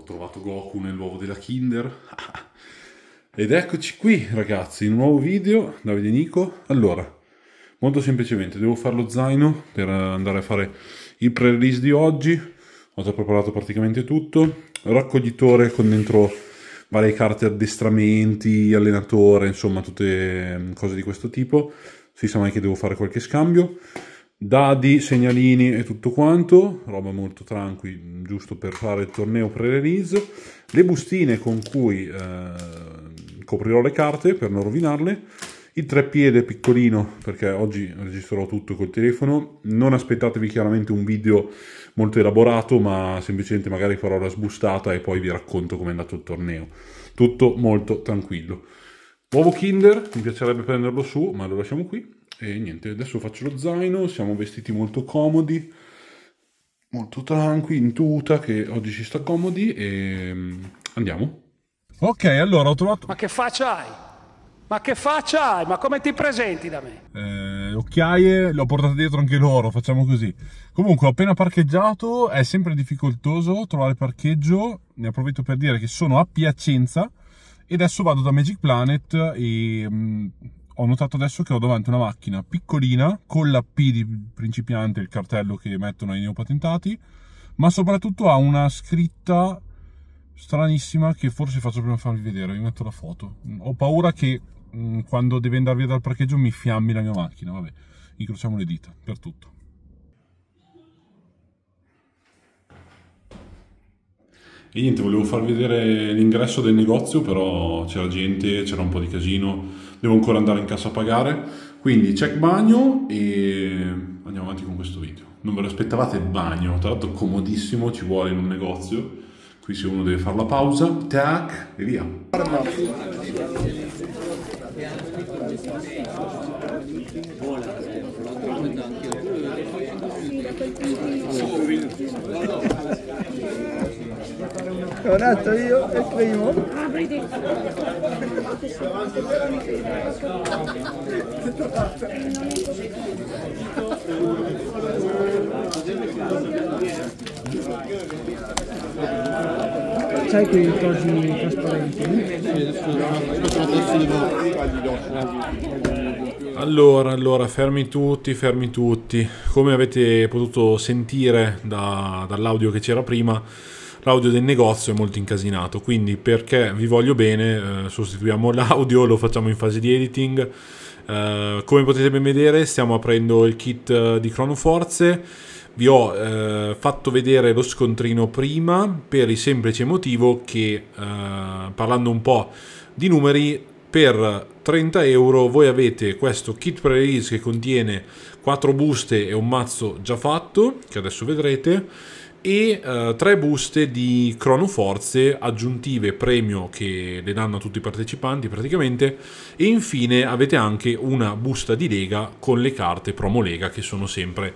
Ho trovato Goku nell'uovo della Kinder. Ed eccoci qui ragazzi, in un nuovo video, Davide Nico. Allora, molto semplicemente, devo fare lo zaino per andare a fare il pre-release di oggi. Ho già preparato praticamente tutto. Raccoglitore con dentro varie carte addestramenti, allenatore, insomma tutte cose di questo tipo. Si sa mai che devo fare qualche scambio dadi, segnalini e tutto quanto, roba molto tranquilla, giusto per fare il torneo pre-release, le bustine con cui eh, coprirò le carte per non rovinarle, il treppiede piccolino perché oggi registrerò tutto col telefono, non aspettatevi chiaramente un video molto elaborato ma semplicemente magari farò la sbustata e poi vi racconto com'è andato il torneo, tutto molto tranquillo. Nuovo Kinder, mi piacerebbe prenderlo su ma lo lasciamo qui e niente, adesso faccio lo zaino, siamo vestiti molto comodi, molto tranquilli, in tuta, che oggi ci sta comodi e mm, andiamo. Ok, allora ho trovato... Ma che faccia hai? Ma che faccia hai? Ma come ti presenti da me? Eh, occhiaie, le ho portate dietro anche loro, facciamo così. Comunque, ho appena parcheggiato, è sempre difficoltoso trovare parcheggio. Ne approfitto per dire che sono a Piacenza e adesso vado da Magic Planet e mh, mm, ho notato adesso che ho davanti una macchina piccolina con la P di principiante, il cartello che mettono i neopatentati, ma soprattutto ha una scritta stranissima che forse faccio prima farvi vedere, vi metto la foto. Mm, ho paura che mh, mm, quando deve andare via dal parcheggio mi fiammi la mia macchina, vabbè, incrociamo le dita per tutto. E niente, volevo farvi vedere l'ingresso del negozio, però c'era gente, c'era un po' di casino, devo ancora andare in cassa a pagare. Quindi check bagno e andiamo avanti con questo video. Non ve lo aspettavate il bagno, tra l'altro comodissimo, ci vuole in un negozio. Qui se uno deve fare la pausa, tac e via. Sono nato io e primo. Sai quei cosi trasparenti? Allora, allora, fermi tutti, fermi tutti. Come avete potuto sentire da, dall'audio che c'era prima, l'audio del negozio è molto incasinato, quindi perché vi voglio bene eh, sostituiamo l'audio, lo facciamo in fase di editing. Eh, come potete ben vedere stiamo aprendo il kit eh, di Cronoforze, vi ho eh, fatto vedere lo scontrino prima per il semplice motivo che eh, parlando un po' di numeri per 30 euro voi avete questo kit pre-release che contiene 4 buste e un mazzo già fatto che adesso vedrete e eh, tre buste di cronoforze aggiuntive premio che le danno a tutti i partecipanti praticamente e infine avete anche una busta di lega con le carte promo lega che sono sempre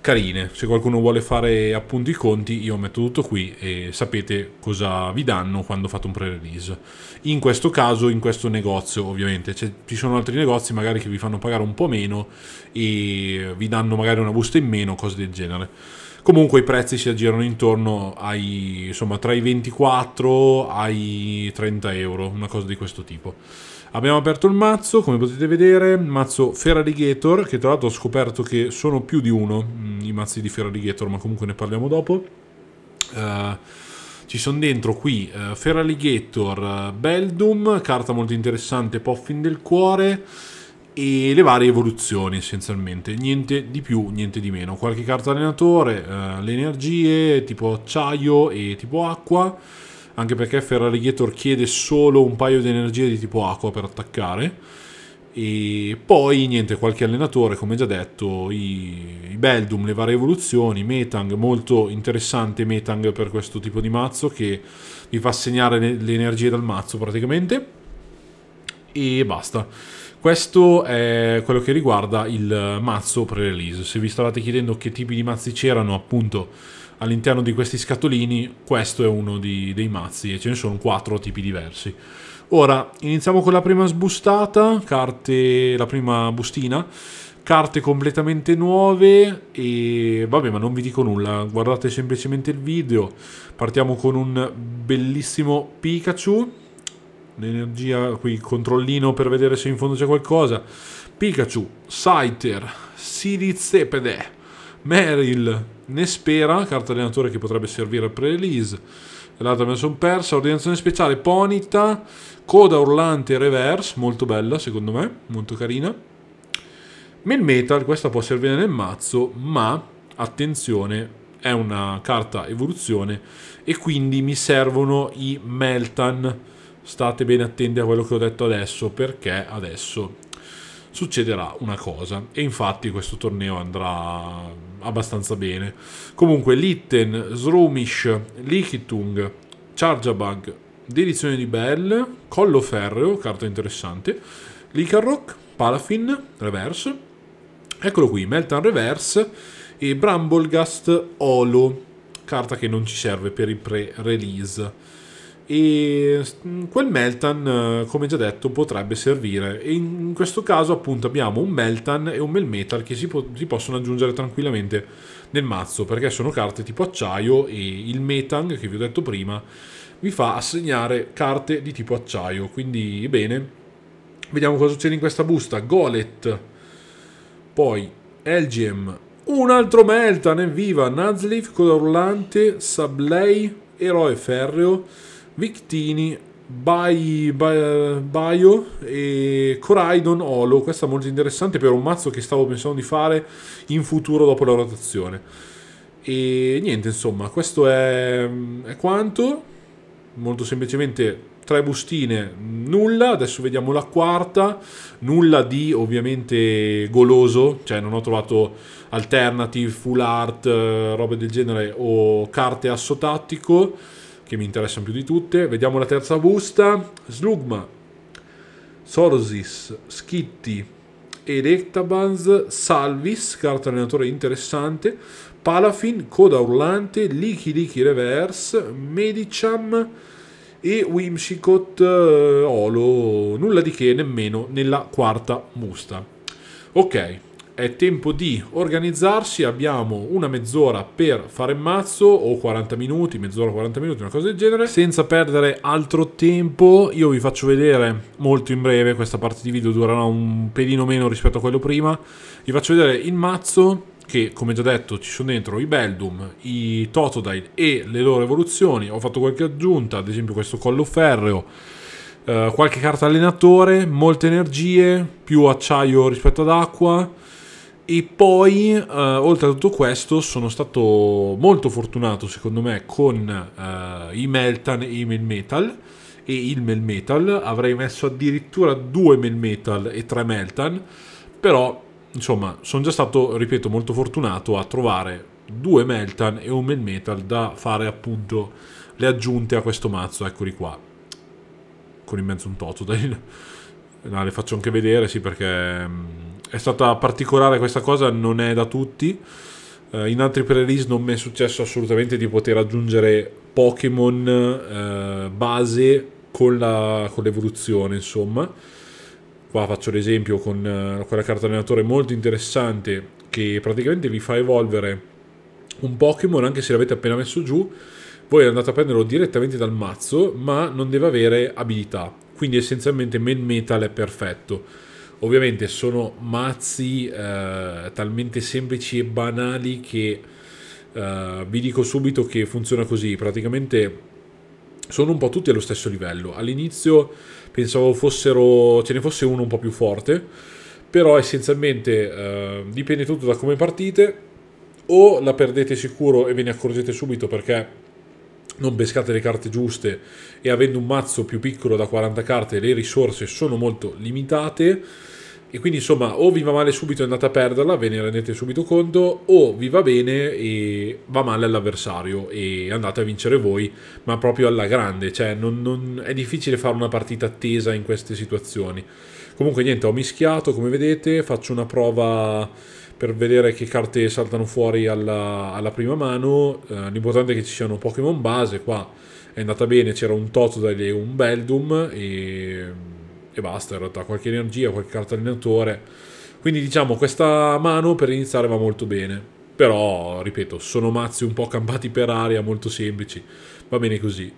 carine se qualcuno vuole fare appunto i conti io metto tutto qui e sapete cosa vi danno quando fate un pre-release in questo caso in questo negozio ovviamente cioè, ci sono altri negozi magari che vi fanno pagare un po' meno e vi danno magari una busta in meno cose del genere Comunque i prezzi si aggirano intorno ai, insomma, tra i 24 ai 30 euro, una cosa di questo tipo. Abbiamo aperto il mazzo, come potete vedere, mazzo Ferrarigator, che tra l'altro ho scoperto che sono più di uno mm, i mazzi di Ferrarigator, ma comunque ne parliamo dopo. Uh, ci sono dentro qui uh, eh, Ferrarigator, uh, eh, Beldum, carta molto interessante, Poffin del Cuore, e le varie evoluzioni essenzialmente, niente di più, niente di meno. Qualche carta allenatore, eh, le energie tipo acciaio e tipo acqua, anche perché Ferrarigator chiede solo un paio di energie di tipo acqua per attaccare. E poi niente, qualche allenatore, come già detto, i, i Beldum, le varie evoluzioni, Metang, molto interessante Metang per questo tipo di mazzo che vi fa segnare le, le energie dal mazzo praticamente. E basta. Questo è quello che riguarda il mazzo pre-release. Se vi stavate chiedendo che tipi di mazzi c'erano appunto all'interno di questi scatolini, questo è uno di, dei mazzi e ce ne sono quattro tipi diversi. Ora, iniziamo con la prima sbustata, carte, la prima bustina, carte completamente nuove e vabbè ma non vi dico nulla, guardate semplicemente il video. Partiamo con un bellissimo Pikachu l'energia, qui controllino per vedere se in fondo c'è qualcosa. Pikachu, Scyther, Sirizepede, Meryl, Nespera, carta allenatore che potrebbe servire al pre-release. L'altra me la sono persa, ordinazione speciale, Ponita, coda urlante reverse, molto bella secondo me, molto carina. Melmetal, questa può servire nel mazzo, ma attenzione, è una carta evoluzione e quindi mi servono i Meltan state bene attenti a quello che ho detto adesso perché adesso succederà una cosa e infatti questo torneo andrà abbastanza bene comunque Litten, Srumish, Likitung, Chargeabug, Direzione di Bell, Collo Ferreo, carta interessante, Licarrock, Palafin, Reverse, eccolo qui, Meltan Reverse e Bramblegast Olo, carta che non ci serve per il pre-release e mm, quel Meltan eh, come già detto potrebbe servire e in questo caso appunto abbiamo un Meltan e un Melmetal che si, po- si, possono aggiungere tranquillamente nel mazzo perché sono carte tipo acciaio e il Metang che vi ho detto prima vi fa assegnare carte di tipo acciaio quindi bene vediamo cosa succede in questa busta Golet poi Elgem, un altro Meltan evviva Nazleaf, coda rullante Sablei eroe ferreo Victini, Bai, Bai, Baio e Coraidon Olo. Questa è molto interessante per un mazzo che stavo pensando di fare in futuro dopo la rotazione. E niente, insomma, questo è, è quanto. Molto semplicemente tre bustine, nulla. Adesso vediamo la quarta. Nulla di ovviamente goloso, cioè non ho trovato alternative, full art, eh, robe del genere o carte asso tattico che mi interessano più di tutte. Vediamo la terza busta. Slugma, Sorsis, Schitti, ed Salvis, carta allenatore interessante, Palafin, Coda Urlante, Liki Liki Reverse, Medicham e Whimsicott eh, Olo. Nulla di che nemmeno nella quarta busta. Ok, è tempo di organizzarsi, abbiamo una mezz'ora per fare il mazzo o 40 minuti, mezz'ora 40 minuti, una cosa del genere, senza perdere altro tempo. Io vi faccio vedere molto in breve, questa parte di video durerà un pelino meno rispetto a quello prima. Vi faccio vedere il mazzo che come già detto ci sono dentro i Beldum, i Totodile e le loro evoluzioni. Ho fatto qualche aggiunta, ad esempio questo collo ferreo Uh, qualche carta allenatore, molte energie, più acciaio rispetto ad acqua, e poi, eh, oltre a tutto questo, sono stato molto fortunato, secondo me, con eh, i Meltan e i Melmetal e il Melmetal. Avrei messo addirittura due Melmetal e tre Meltan, però, insomma, sono già stato, ripeto, molto fortunato a trovare due Meltan e un Melmetal da fare appunto le aggiunte a questo mazzo, eccoli qua. Con in mezzo un toto, No, ah, le faccio anche vedere, sì, perché mm, è stata particolare questa cosa, non è da tutti. Eh, in altri pre-release non mi è successo assolutamente di poter aggiungere Pokémon eh, base con, la, con, l'evoluzione, insomma. Qua faccio l'esempio con quella eh, carta allenatore molto interessante che praticamente vi fa evolvere un Pokémon anche se l'avete appena messo giù. Voi andate a prenderlo direttamente dal mazzo, ma non deve avere abilità. Quindi essenzialmente main metal è perfetto Ovviamente sono mazzi eh, talmente semplici e banali che eh, vi dico subito che funziona così. Praticamente sono un po' tutti allo stesso livello. All'inizio pensavo fossero, ce ne fosse uno un po' più forte, però essenzialmente eh, dipende tutto da come partite. O la perdete sicuro e ve ne accorgete subito perché non pescate le carte giuste e avendo un mazzo più piccolo da 40 carte le risorse sono molto limitate e quindi insomma o vi va male subito e andate a perderla, ve ne rendete subito conto, o vi va bene e va male all'avversario e andate a vincere voi, ma proprio alla grande, cioè non, non, è difficile fare una partita attesa in queste situazioni. Comunque niente, ho mischiato come vedete, faccio una prova per vedere che carte saltano fuori alla, alla prima mano, eh, l'importante è che ci siano Pokémon base, qua è andata bene, c'era un Totodile e un Beldum e e basta in realtà, qualche energia, qualche cartellinatore. Quindi diciamo questa mano per iniziare va molto bene, però ripeto sono mazzi un po' campati per aria, molto semplici, va bene così.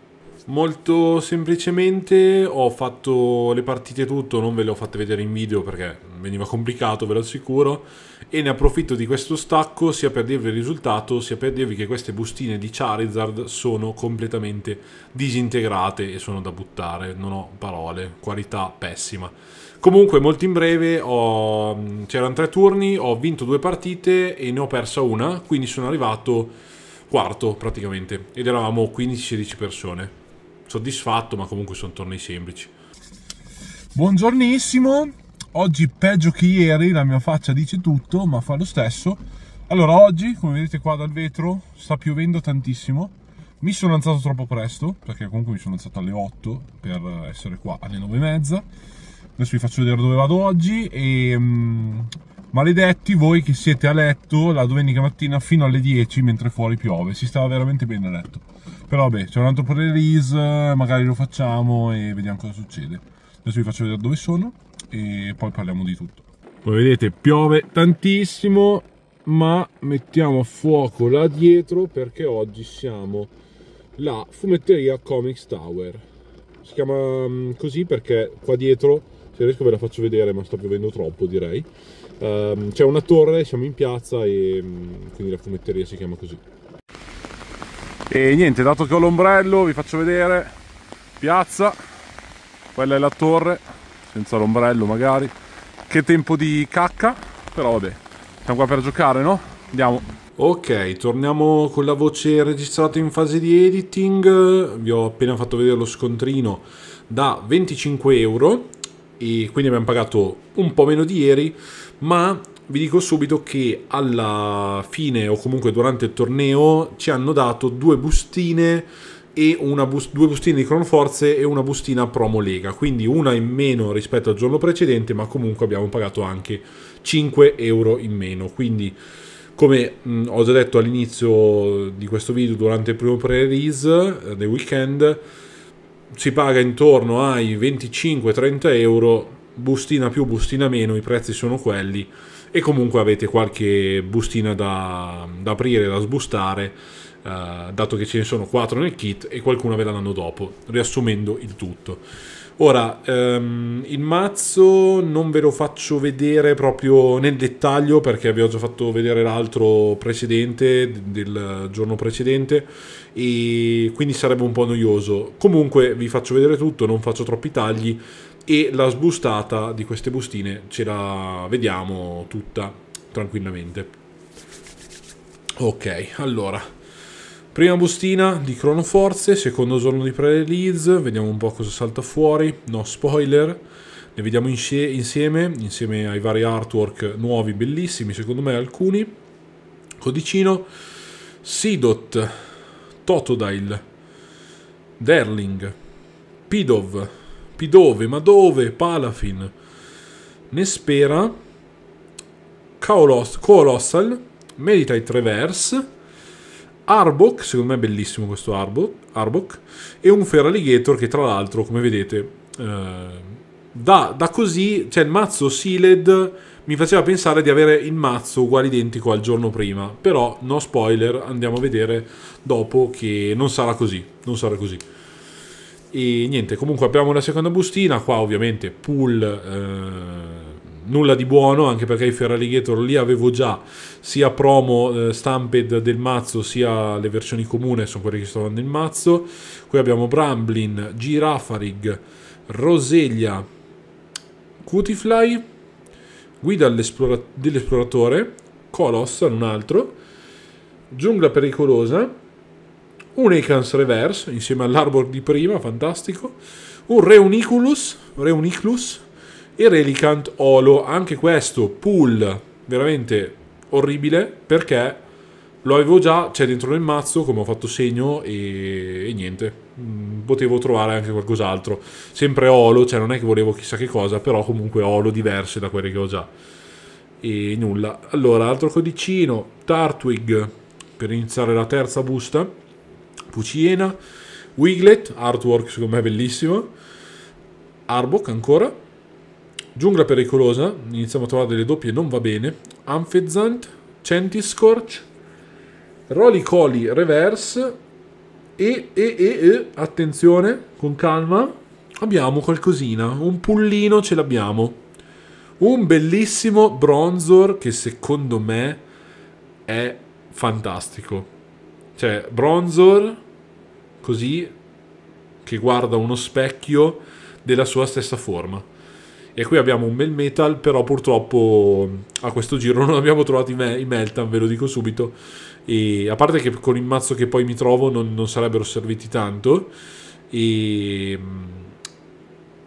Molto semplicemente ho fatto le partite tutto, non ve le ho fatte vedere in video perché veniva complicato, ve lo assicuro e ne approfitto di questo stacco sia per dirvi il risultato sia per dirvi che queste bustine di Charizard sono completamente disintegrate e sono da buttare, non ho parole, qualità pessima. Comunque molto in breve, ho... c'erano tre turni, ho vinto due partite e ne ho persa una, quindi sono arrivato quarto praticamente ed eravamo 15-16 persone. Soddisfatto ma comunque sono tornei semplici. Buongiornissimo, Oggi peggio che ieri, la mia faccia dice tutto, ma fa lo stesso. Allora, oggi, come vedete qua dal vetro, sta piovendo tantissimo. Mi sono alzato troppo presto, perché comunque mi sono alzato alle 8 per essere qua alle 9 e mezza. Adesso vi faccio vedere dove vado oggi e... Um, maledetti voi che siete a letto la domenica mattina fino alle 10 mentre fuori piove. Si stava veramente bene a letto. Però vabbè, c'è un altro pre-release, magari lo facciamo e vediamo cosa succede. Adesso vi faccio vedere dove sono e poi parliamo di tutto. Come vedete piove tantissimo, ma mettiamo a fuoco là dietro perché oggi siamo la fumetteria Comics Tower. Si chiama mm, così perché qua dietro, se riesco ve la faccio vedere, ma sta piovendo troppo direi. Ehm, c'è una torre, siamo in piazza e mm, quindi la fumetteria si chiama così. E niente, dato che ho l'ombrello vi faccio vedere piazza quella è la torre senza l'ombrello magari che tempo di cacca però vabbè siamo qua per giocare no? andiamo ok torniamo con la voce registrata in fase di editing vi ho appena fatto vedere lo scontrino da 25 euro e quindi abbiamo pagato un po' meno di ieri ma vi dico subito che alla fine o comunque durante il torneo ci hanno dato due bustine e bus- due bustine di Cronforze e una bustina Promo Lega, quindi una in meno rispetto al giorno precedente, ma comunque abbiamo pagato anche 5 euro in meno. Quindi, come mh, ho già detto all'inizio di questo video, durante il primo pre-release eh, del weekend, si paga intorno ai 25-30 euro, bustina più, bustina meno, i prezzi sono quelli e comunque avete qualche bustina da, da aprire, da sbustare uh, dato che ce ne sono 4 nel kit e qualcuna ve la danno dopo, riassumendo il tutto. Ora, um, il mazzo non ve lo faccio vedere proprio nel dettaglio perché vi ho già fatto vedere l'altro precedente, del giorno precedente, e quindi sarebbe un po' noioso. Comunque vi faccio vedere tutto, non faccio troppi tagli e la sbustata di queste bustine ce la vediamo tutta tranquillamente. Ok, allora Prima bustina di Cronoforze, secondo giorno di pre-release, vediamo un po' cosa salta fuori, no spoiler, ne vediamo insieme, insieme ai vari artwork nuovi, bellissimi, secondo me alcuni. Codicino, Sidot, Totodile, Derling, Pidov, Pidove, ma dove? Palafin, Nespera, Colossal, Meditate Reverse, Arbok, secondo me è bellissimo questo Arbok, Arbok e un Feraligator che tra l'altro, come vedete, eh, da, da, così, cioè il mazzo Sealed mi faceva pensare di avere il mazzo uguale identico al giorno prima, però no spoiler, andiamo a vedere dopo che non sarà così, non sarà così. E niente, comunque abbiamo la seconda bustina, qua ovviamente pool... Eh, nulla di buono, anche perché i Ferraligator lì avevo già sia promo eh, stamped del mazzo, sia le versioni comune, sono quelle che stavano nel mazzo. Qui abbiamo Bramblin, Girafarig, Roselia, Cutifly, Guida dell'esploratore, Colossal, un altro, Giungla pericolosa, un Ekans Reverse insieme all'Arbor di prima, fantastico, un Reuniculus, Reuniclus e Relicant, Olo, anche questo pool veramente orribile perché lo avevo già, c'è dentro nel mazzo come ho fatto segno e, e niente, mm, potevo trovare anche qualcos'altro, sempre Olo, cioè non è che volevo chissà che cosa, però comunque Olo diverse da quelle che ho già e nulla. Allora, altro codicino, Tartwig per iniziare la terza busta, Puciena, Wiglet, artwork secondo me bellissimo, Arbok ancora, Giungla pericolosa, iniziamo a trovare delle doppie, non va bene. Amphezant, Centiscorch, Rolly Coli Reverse e, e, e, e, attenzione, con calma, abbiamo qualcosina, un pullino ce l'abbiamo. Un bellissimo Bronzor che secondo me è fantastico. Cioè, Bronzor, così, che guarda uno specchio della sua stessa forma. E qui abbiamo un bel metal, però purtroppo mm, a questo giro non abbiamo trovato i, me- i Meltan, ve lo dico subito. E a parte che con il mazzo che poi mi trovo non, non sarebbero serviti tanto. E mm,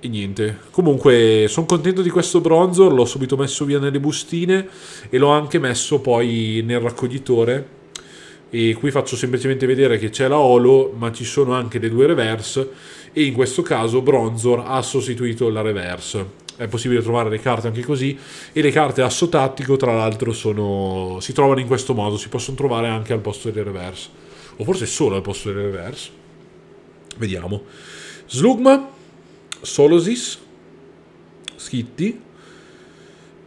e niente. Comunque sono contento di questo bronzo, l'ho subito messo via nelle bustine e l'ho anche messo poi nel raccoglitore. E qui faccio semplicemente vedere che c'è la Olo, ma ci sono anche le due reverse e in questo caso Bronzor ha sostituito la reverse è possibile trovare le carte anche così e le carte asso tattico tra l'altro sono... si trovano in questo modo, si possono trovare anche al posto del reverse o forse solo al posto del reverse vediamo Slugma Solosis Skitty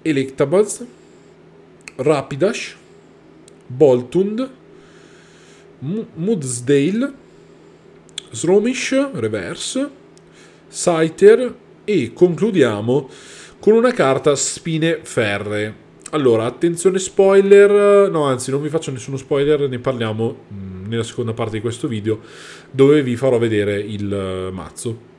Electabuzz Rapidash Boltund M Mudsdale Sromish Reverse Scyther e concludiamo con una carta spine ferre. Allora, attenzione spoiler, no anzi non vi faccio nessuno spoiler, ne parliamo mm, nella seconda parte di questo video dove vi farò vedere il eh, mazzo.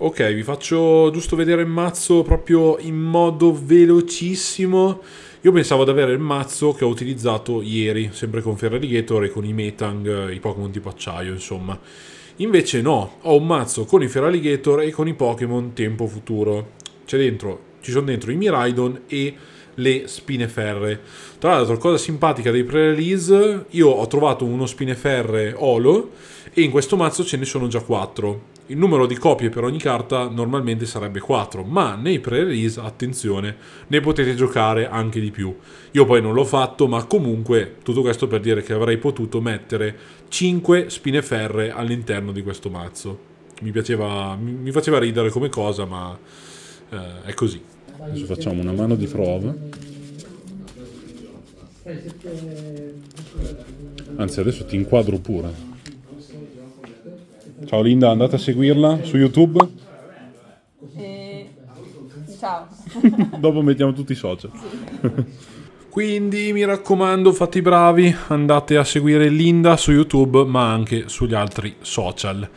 Ok, vi faccio giusto vedere il mazzo proprio in modo velocissimo. Io pensavo ad avere il mazzo che ho utilizzato ieri, sempre con Ferrari Gator e con i Metang, eh, i Pokémon tipo acciaio, insomma. Invece no, ho un mazzo con i Feraligator e con i Pokémon Tempo Futuro. C'è Dentro, ci sono dentro i Miraidon e le spineferre. Tra l'altro, cosa simpatica dei pre-release, io ho trovato uno spineferre Olo e in questo mazzo ce ne sono già quattro il numero di copie per ogni carta normalmente sarebbe 4, ma nei pre-release, attenzione, ne potete giocare anche di più. Io poi non l'ho fatto, ma comunque tutto questo per dire che avrei potuto mettere 5 spine ferre all'interno di questo mazzo. Mi, piaceva, mi faceva ridere come cosa, ma eh, è così. Adesso facciamo una mano di prova. Anzi, adesso ti inquadro pure. Ciao Linda, andate a seguirla su YouTube. Eh, ciao. Dopo mettiamo tutti i social. Sì. Quindi mi raccomando, fate i bravi, andate a seguire Linda su YouTube, ma anche sugli altri social.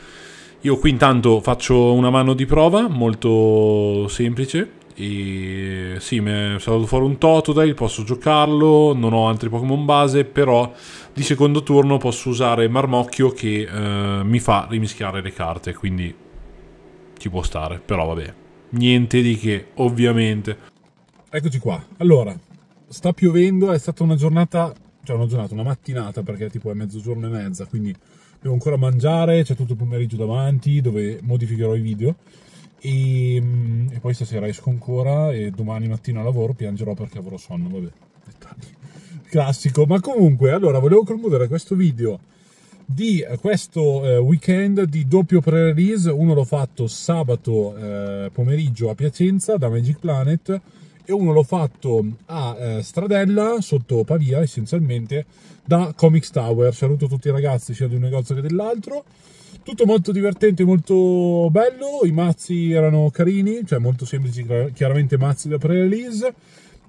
Io qui intanto faccio una mano di prova molto semplice e sì, mi è stato fuori un Totodile, posso giocarlo, non ho altri Pokémon base, però di secondo turno posso usare Marmocchio che eh, mi fa rimischiare le carte, quindi ci può stare, però vabbè, niente di che, ovviamente. Eccoci qua, allora, sta piovendo, è stata una giornata, cioè una giornata, una mattinata perché tipo è mezzogiorno e mezza, quindi devo ancora mangiare, c'è tutto il pomeriggio davanti dove modificherò i video e, mm, e poi stasera esco ancora e domani mattina lavoro, piangerò perché avrò sonno, vabbè, dettagli. Classico, ma comunque, allora, volevo concludere questo video di eh, questo eh, weekend di doppio pre-release. Uno l'ho fatto sabato eh, pomeriggio a Piacenza da Magic Planet e uno l'ho fatto a eh, Stradella, sotto Pavia essenzialmente, da Comics Tower. Saluto tutti i ragazzi sia di un negozio che dell'altro. Tutto molto divertente, molto bello, i mazzi erano carini, cioè molto semplici, chiaramente mazzi da pre-release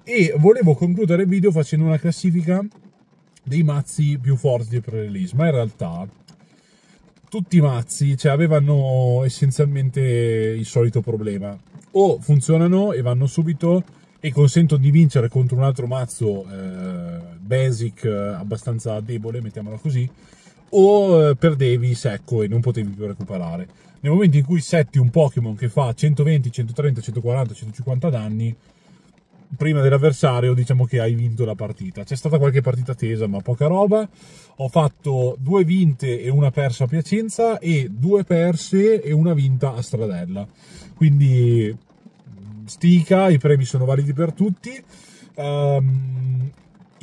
e volevo concludere il video facendo una classifica dei mazzi più forti di pre-release, ma in realtà tutti i mazzi cioè, avevano essenzialmente il solito problema. O funzionano e vanno subito e consentono di vincere contro un altro mazzo eh, basic eh, abbastanza debole, mettiamola così, o eh, perdevi secco e non potevi più recuperare. Nel momento in cui setti un Pokémon che fa 120, 130, 140, 150 danni, prima dell'avversario diciamo che hai vinto la partita. C'è stata qualche partita tesa, ma poca roba. Ho fatto due vinte e una persa a Piacenza e due perse e una vinta a Stradella. Quindi mm, stica, i premi sono validi per tutti. Um,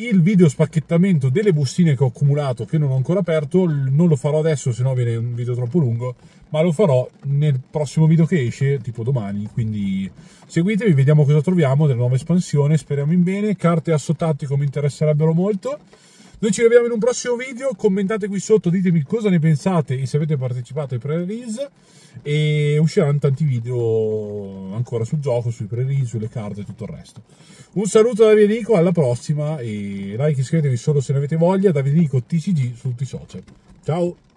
il video spacchettamento delle bustine che ho accumulato, che non ho ancora aperto, non lo farò adesso, se no viene un video troppo lungo, ma lo farò nel prossimo video che esce, tipo domani, quindi seguitemi vediamo cosa troviamo della nuova espansione, speriamo in bene, carte assotattico come interesserebbero molto, noi ci vediamo in un prossimo video, commentate qui sotto, ditemi cosa ne pensate e se avete partecipato ai pre-release e usciranno tanti video ancora sul gioco, sui pre-release, sulle carte e tutto il resto. Un saluto da Davide alla prossima e like iscrivetevi solo se ne avete voglia, Da Nico TCG su tutti i social. Ciao!